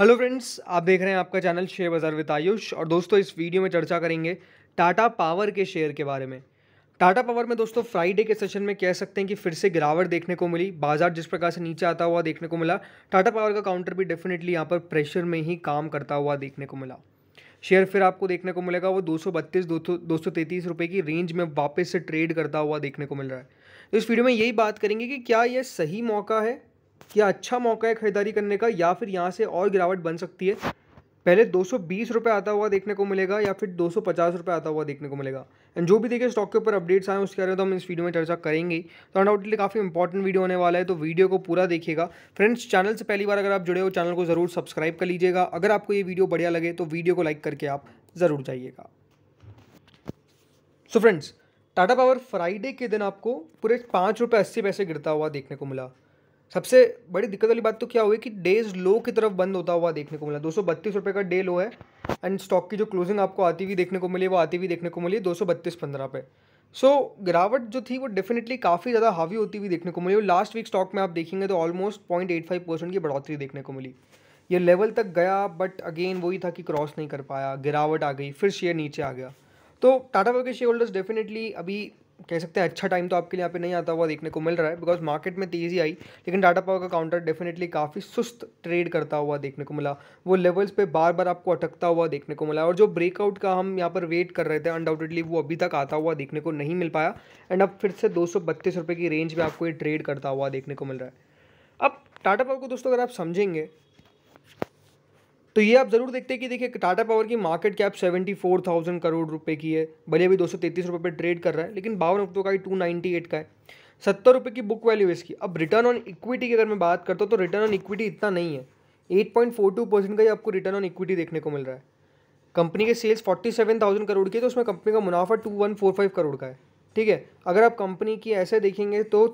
hello friends आप देख रहे हैं आपका channel share Bazaar with Ayush और दोस्तों इस वीडियो में चर्चा करेंगे टाटा पावर के शेयर के बारे में टाटा पावर में दोस्तों फ्राइडे के सेशन में कह सकते हैं कि फिर से गिरावट देखने को मिली बाजार जिस प्रकार से नीचे आता हुआ देखने को मिला टाटा पावर का काउंटर भी डेफिनेटली यहाँ पर प्रेशर में ही काम करता हुआ देखने को मिला शेयर फिर आपको देखने को मिलेगा वो दो सौ बत्तीस दो सौ तैंतीस रुपये की रेंज में वापस से ट्रेड करता हुआ देखने को मिल रहा है तो इस वीडियो में यही बात करेंगे कि क्या यह सही मौका है यह अच्छा मौका है ख़रीदारी करने का या फिर यहाँ से और गिरावट बन सकती है पहले दो सौ आता हुआ देखने को मिलेगा या फिर दो सौ आता हुआ देखने को मिलेगा एंड जो भी देखिए स्टॉक के ऊपर अपडेट्स आए उसके बारे में तो हम इस वीडियो में चर्चा करेंगे तो अनडाउटली काफ़ी इंपॉर्टेंट वीडियो होने वाला है तो वीडियो को पूरा देखिएगा फ्रेंड्स चैनल से पहली बार अगर आप जुड़े हो चैनल को ज़रूर सब्सक्राइब कर लीजिएगा अगर आपको ये वीडियो बढ़िया लगे तो वीडियो को लाइक करके आप ज़रूर जाइएगा so friends Tata power Friday के दिन आपको पूरे पाँच रुपये अस्सी पैसे गिरता हुआ देखने को मिला सबसे बड़ी दिक्कत वाली बात तो क्या हुई कि डेज लो की तरफ बंद होता हुआ देखने को मिला दो सौ बत्तीस रुपये का डे लो है एंड स्टॉक की जो क्लोजिंग आपको आती हुई देखने को मिली वो आती हुई देखने को मिली दो सौ बत्तीस पंद्रह पे सो so, गिरावट जो थी वो डेफिनेटली काफ़ी ज़्यादा हावी होती हुई देखने को मिली और लास्ट वीक स्टॉक में आप देखेंगे तो almost point eight five percent की बढ़ोतरी देखने को मिली ये लेवल तक गया बट अगेन वही था कि क्रॉस नहीं कर पाया गिरावट आ गई फिर शेयर नीचे आ गया तो टाटा पावर के शेयर होल्डर्स डेफिनेटली अभी कह सकते हैं अच्छा टाइम तो आपके लिए यहाँ पे नहीं आता हुआ देखने को मिल रहा है बिकॉज मार्केट में तेज़ी आई लेकिन डाटा पावर का काउंटर डेफिनेटली काफ़ी सुस्त ट्रेड करता हुआ देखने को मिला वो लेवल्स पे बार बार आपको अटकता हुआ देखने को मिला और जो ब्रेकआउट का हम यहाँ पर वेट कर रहे थे अनडाउटेडली वो अभी तक आता हुआ देखने को नहीं मिल पाया एंड अब फिर से दो की रेंज में आपको ये ट्रेड करता हुआ देखने को मिल रहा है अब टाटा पावर को दोस्तों अगर आप समझेंगे तो ये आप ज़रूर देखते हैं कि देखिए टाटा पावर की market cap seventy four thousand crore रुपए की है भले अभी दो सौ तैतीस रुपये पर ट्रेड कर रहा है लेकिन बावन रुपये का ही टू नाइनटी एट का है सत्तर रुपये की बुक वैल्यू इसकी अब रिटर्न ऑन इक्विटी की अगर मैं बात करता हूँ तो रिटर्न ऑन इक्विटी इतना नहीं है eight point four two percent का ही आपको रिटर्न ऑन इक्विटी देखने को मिल रहा है कंपनी के sales forty seven thousand crore की है तो उसमें कंपनी का मुनाफा two one four five crore का है ठीक है अगर आप कंपनी की ऐसे देखेंगे तो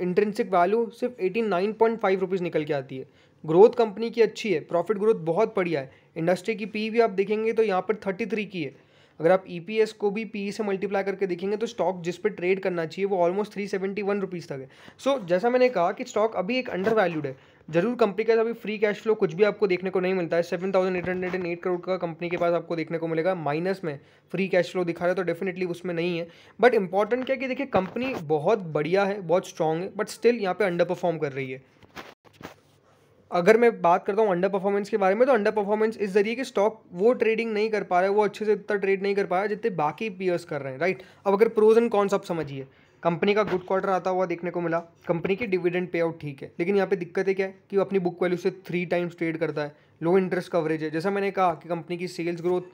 इंट्रेंसिक वैल्यू सिर्फ eighty nine point five rupees निकल के आती है ग्रोथ कंपनी की अच्छी है प्रॉफिट ग्रोथ बहुत बढ़िया है इंडस्ट्री की पी भी e आप देखेंगे तो यहाँ पर थर्टी थ्री की है अगर आप ई e को भी पी e से मल्टीप्लाई करके देखेंगे तो स्टॉक जिस पर ट्रेड करना चाहिए वो almost three seventy one rupees तक है सो so, जैसा मैंने कहा कि स्टॉक अभी एक अंडर वैल्यूड है जरूर कंपनी का अभी फ्री कैश फ्लो कुछ भी आपको देखने को नहीं मिलता है seven thousand eight hundred and eight crore का कंपनी के पास आपको देखने को मिलेगा माइनस में फ्री कैश फ्लो दिखा रहा है तो डेफिनेटली उसमें नहीं है बट इंपॉर्टेंट क्या कि देखिए कंपनी बहुत बढ़िया है बहुत स्ट्रांग है बट स्टिल यहाँ पे अंडर परफॉर्म कर रही है अगर मैं बात करता हूँ अंडर परफॉर्मेंस के बारे में तो अंडर परफॉर्मेंस इस जरिए कि स्टॉक वो ट्रेडिंग नहीं कर पा रहा है वो अच्छे से इतना ट्रेड नहीं कर पा रहा है जितने बाकी पीयर्स कर रहे हैं राइट अब अगर प्रोज एंड कॉन्स आप समझिए कंपनी का गुड क्वार्टर आता हुआ देखने को मिला कंपनी की डिविडेंड पे आउट ठीक है लेकिन यहाँ पे दिक्कत है क्या है कि वो अपनी बुक वैल्यू से थ्री टाइम्स ट्रेड करता है लो इंटरेस्ट कवरेज है जैसा मैंने कहा कि कंपनी की सेल्स ग्रोथ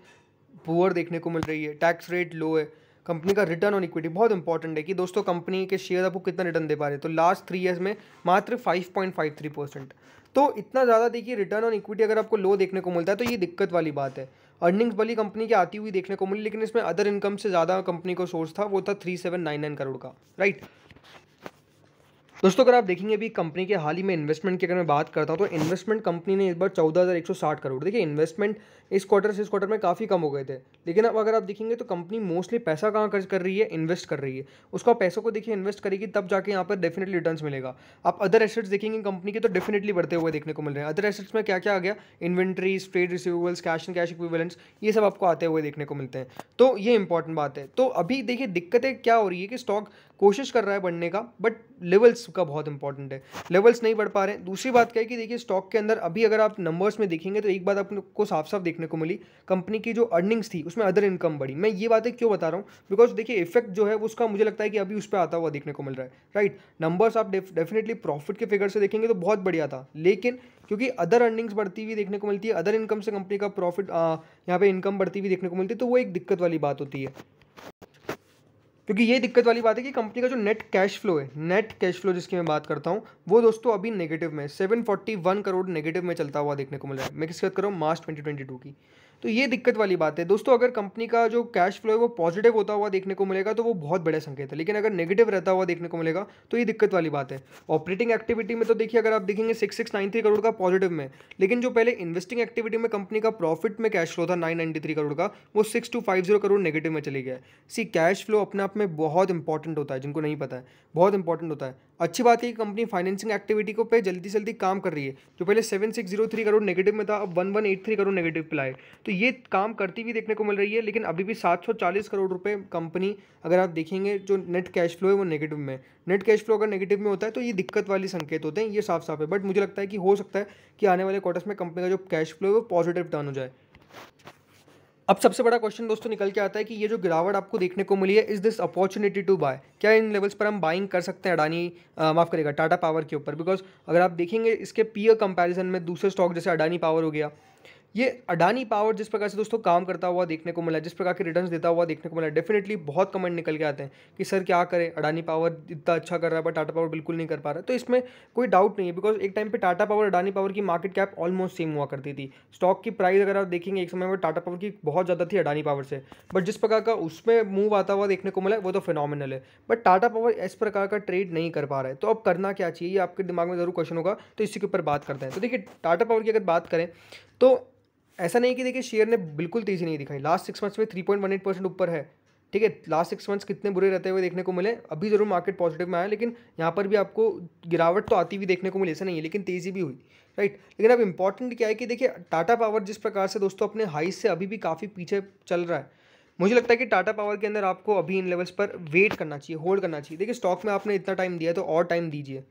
पुअर देखने को मिल रही है टैक्स रेट लो है कंपनी का रिटर्न ऑन इक्विटी बहुत इंपॉर्टेंट है कि दोस्तों कंपनी के शेयर आपको कितना रिटर्न दे पा रहे हैं तो लास्ट थ्री ईयर्स में मात्र five point five three percent तो इतना ज़्यादा देखिए रिटर्न ऑन इक्विटी अगर आपको लो देखने को मिलता है तो ये दिक्कत वाली बात है अर्निंग्स भली कंपनी की आती हुई देखने को मिली लेकिन इसमें अदर इनकम से ज़्यादा कंपनी को सोर्स था वो था three seven nine nine crore का राइट दोस्तों अगर आप देखेंगे अभी कंपनी के हाल ही में इन्वेस्टमेंट की अगर मैं बात करता हूँ तो इन्वेस्टमेंट कंपनी ने इस बार चौदह हज़ार एक सौ साठ करोड़ देखिए इन्वेस्टमेंट इस क्वार्टर से इस क्वार्टर में काफ़ी कम हो गए थे लेकिन अब अगर आप देखेंगे तो कंपनी मोस्टली पैसा कहाँ खर्च कर रही है इन्वेस्ट कर रही है उसका पैसों को देखिए इन्वेस्ट करेगी तब जाके यहाँ पर डेफिनेटली रिटर्न मिलेगा आप अदर एसेट्स देखेंगे कंपनी के तो डेफिनेटली बढ़ते हुए देखने को मिल रहे हैं अदर एसेट्स में क्या क्या आ गया inventories trade receivables cash and cash equivalents ये सब आपको आते हुए देखने को मिलते हैं तो ये इंपॉर्टेंट बात है तो अभी देखिए दिक्कतें क्या हो रही है कि स्टॉक कोशिश कर रहा है बढ़ने का बट लेवल्स का बहुत इंपॉर्टेंट है लेवल्स नहीं बढ़ पा रहे हैं दूसरी बात क्या है कि देखिए स्टॉक के अंदर अभी अगर आप नंबर्स में देखेंगे तो एक बात आपको साफ साफ देखने को मिली कंपनी की जो अर्निंग्स थी उसमें अदर इनकम बढ़ी मैं ये बातें क्यों बता रहा हूँ बिकॉज देखिए इफेक्ट जो है उसका मुझे लगता है कि अभी उस पर आता हुआ देखने को मिल रहा है राइट नंबर्स आप डेफिनेटली प्रॉफिट के फिगर से देखेंगे तो बहुत बढ़िया था लेकिन क्योंकि अदर अर्निंग्स बढ़ती हुई देखने को मिलती है अदर इनकम से कंपनी का प्रॉफिट यहाँ पे इनकम बढ़ती हुई देखने को मिलती है तो वो एक दिक्कत वाली बात होती है क्योंकि ये दिक्कत वाली बात है कि कंपनी का जो नेट कैश फ्लो है नेट कैश फ्लो जिसकी मैं बात करता हूँ वो दोस्तों अभी नेगेटिव में seven forty one crore negative में चलता हुआ देखने को मिला है मैं किसकी बात कर रहा हूँ मार्च टू की तो ये दिक्कत वाली बात है दोस्तों अगर कंपनी का जो कैश फ्लो है वो पॉजिटिव होता हुआ देखने को मिलेगा तो वो बहुत बड़े संकेत है लेकिन अगर नेगेटिव रहता हुआ देखने को मिलेगा तो ये दिक्कत वाली बात है ऑपरेटिंग एक्टिविटी में तो देखिए अगर आप देखेंगे six six nine three crore का पॉजिटिव में लेकिन जो पहले इन्वेस्टिंग एक्टिविटी में कंपनी का प्रॉफिट में कैश फ्लो था नाइन नाइन्टी थ्री करोड़ का वो six two five zero crore negative में चली गया सी कैश फ्लो अपने आप में बहुत इंपॉर्टेंट होता है जिनको नहीं पता है बहुत इंपॉर्टेंट होता है अच्छी बात है कि कंपनी फाइनेंसिंग एक्टिविटी को पे जल्दी जल्दी काम कर रही है जो पहले seven six zero three crore negative में था अब one one eight three crore negative पिलाए तो ये काम करती हुई देखने को मिल रही है लेकिन अभी भी सात सौ चालीस करोड़ रुपये कंपनी अगर आप देखेंगे जो नेट कैश फ्लो है वो नेगेटिव में नेट कैश फ्लो अगर नेगेटिव में होता है तो ये दिक्कत वाले संकेत होते हैं ये साफ साफ है बट मुझे लगता है कि हो सकता है कि आने वाले क्वार्टर्स में कंपनी का जो कैश फ्लो है वो पॉजिटिव टर्न हो जाए अब सबसे बड़ा क्वेश्चन दोस्तों निकल के आता है कि ये जो गिरावट आपको देखने को मिली है is this opportunity to buy क्या इन लेवल्स पर हम बाइंग कर सकते हैं अडानी माफ़ करेगा टाटा पावर के ऊपर बिकॉज अगर आप देखेंगे इसके पीयर कंपैरिजन में दूसरे स्टॉक जैसे अडानी पावर हो गया ये अडानी पावर जिस प्रकार से दोस्तों काम करता हुआ देखने को मिला जिस प्रकार के रिटर्न देता हुआ देखने को मिला डेफिनेटली बहुत कमेंट निकल के आते हैं कि सर क्या करें अडानी पावर इतना अच्छा कर रहा है पर टाटा पावर बिल्कुल नहीं कर पा रहा तो इसमें कोई डाउट नहीं है बिकॉज एक टाइम पे टाटा पावर अडानी पावर की मार्केट कैप ऑलमोस्ट सेम हुआ करती थी स्टॉक की प्राइस अगर आप देखेंगे एक समय में टाटा पावर की बहुत ज़्यादा थी अडानी पावर से बट जिस प्रकार का उसमें मूव आता हुआ देखने को मिला वो तो फिनॉमिनल है बट टाटा पावर इस प्रकार का ट्रेड नहीं कर पा रहा है तो अब करना क्या चाहिए आपके दिमाग में ज़रूर क्वेश्चन होगा तो इसी के ऊपर बात करते हैं तो देखिए टाटा पावर की अगर बात करें तो ऐसा नहीं कि देखिए शेयर ने बिल्कुल तेज़ी नहीं दिखाई लास्ट सिक्स मंथ्स में three point one eight percent ऊपर है ठीक है लास्ट सिक्स मंथ्स कितने बुरे रहते हुए देखने को मिले अभी जरूर मार्केट पॉजिटिव में आया लेकिन यहाँ पर भी आपको गिरावट तो आती हुई देखने को मिली ऐसा नहीं है लेकिन तेज़ी भी हुई राइट लेकिन अब इंपॉर्टेंट क्या है कि देखिए टाटा पावर जिस प्रकार से दोस्तों अपने हाई से अभी भी काफ़ी पीछे चल रहा है मुझे लगता है कि टाटा पावर के अंदर आपको अभी इन लेवल्स पर वेट करना चाहिए होल्ड करना चाहिए देखिए स्टॉक में आपने इतना टाइम दिया तो और टाइम दीजिए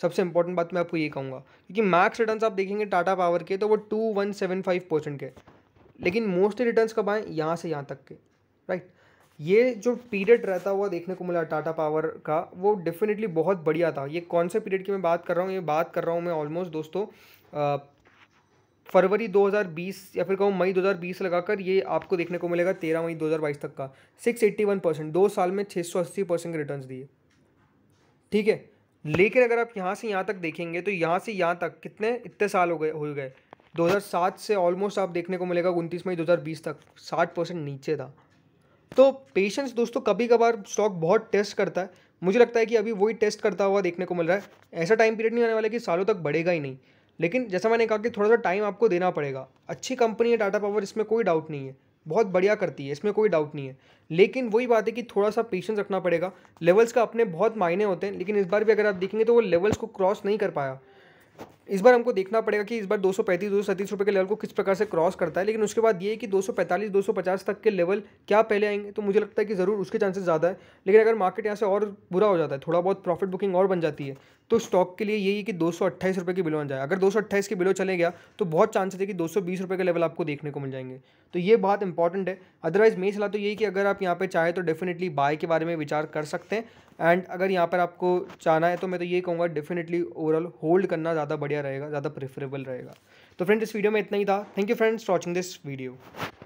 सबसे इंपॉर्टेंट बात मैं आपको ये कहूँगा क्योंकि मैक्स रिटर्न आप देखेंगे टाटा पावर के तो वो two one seven five percent के लेकिन मोस्टली रिटर्न कब आए यहाँ से यहाँ तक के राइट ये जो पीरियड रहता हुआ देखने को मिला टाटा पावर का वो डेफिनेटली बहुत बढ़िया था ये कौन से पीरियड की मैं बात कर रहा हूँ ये बात कर रहा हूँ मैं ऑलमोस्ट दोस्तों फरवरी 2020 या फिर कहूँ मई 2020 लगाकर ये आपको देखने को मिलेगा 13 मई 2022 तक का 681 परसेंट दो साल में 680 परसेंट के रिटर्न दिए ठीक है लेकिन अगर आप यहाँ से यहाँ तक देखेंगे तो यहाँ से यहाँ तक कितने इतने साल हो गए हो गए 2007 से ऑलमोस्ट आप देखने को मिलेगा उनतीस मई 2020 तक 60 परसेंट नीचे था तो पेशेंस दोस्तों कभी कभार स्टॉक बहुत टेस्ट करता है मुझे लगता है कि अभी वही टेस्ट करता हुआ देखने को मिल रहा है ऐसा टाइम पीरियड नहीं आने वाला कि सालों तक बढ़ेगा ही नहीं लेकिन जैसा मैंने कहा कि थोड़ा सा टाइम आपको देना पड़ेगा अच्छी कंपनी है टाटा पावर इसमें कोई डाउट नहीं है बहुत बढ़िया करती है इसमें कोई डाउट नहीं है लेकिन वही बात है कि थोड़ा सा पेशेंस रखना पड़ेगा लेवल्स का अपने बहुत मायने होते हैं लेकिन इस बार भी अगर आप देखेंगे तो वो लेवल्स को क्रॉस नहीं कर पाया इस बार हमको देखना पड़ेगा कि इस बार दो सौ पैंतीस दो सौ सैंतीस रुपये के लेवल को किस प्रकार से क्रॉस करता है लेकिन उसके बाद ये कि दो सौ पैंतालीस दो सौ पचास तक के लेवल क्या पहले आएंगे तो मुझे लगता है कि ज़रूर उसके चांसेस ज़्यादा है लेकिन अगर मार्केट यहाँ से और बुरा हो जाता है थोड़ा बहुत प्रॉफिट बुकिंग और बन जाती है तो स्टॉक के लिए यही है कि दो सौ अट्ठाईस रुपये की बिलो बन जाए अगर दो सौ अट्ठाईस के बिलो चले गया तो बहुत चांसेस है कि दो सौ बीस रुपये के लेवल आपको देखने को मिल जाएंगे तो ये बात इंपॉर्टेंट है अदरवाइज मेरी सलाह तो यही कि अगर आप यहाँ पर चाहें तो डेफिनेटली बाय के बारे में विचार कर सकते हैं एंड अगर यहाँ पर आपको चाहना है तो मैं तो ये कहूँगा डेफिनेटली ओवरऑल होल्ड करना ज़्यादा बढ़िया बढ़िया रहेगा ज़्यादा प्रेफरेबल रहेगा तो फ्रेंड्स इस वीडियो में इतना ही था thank you friends watching this video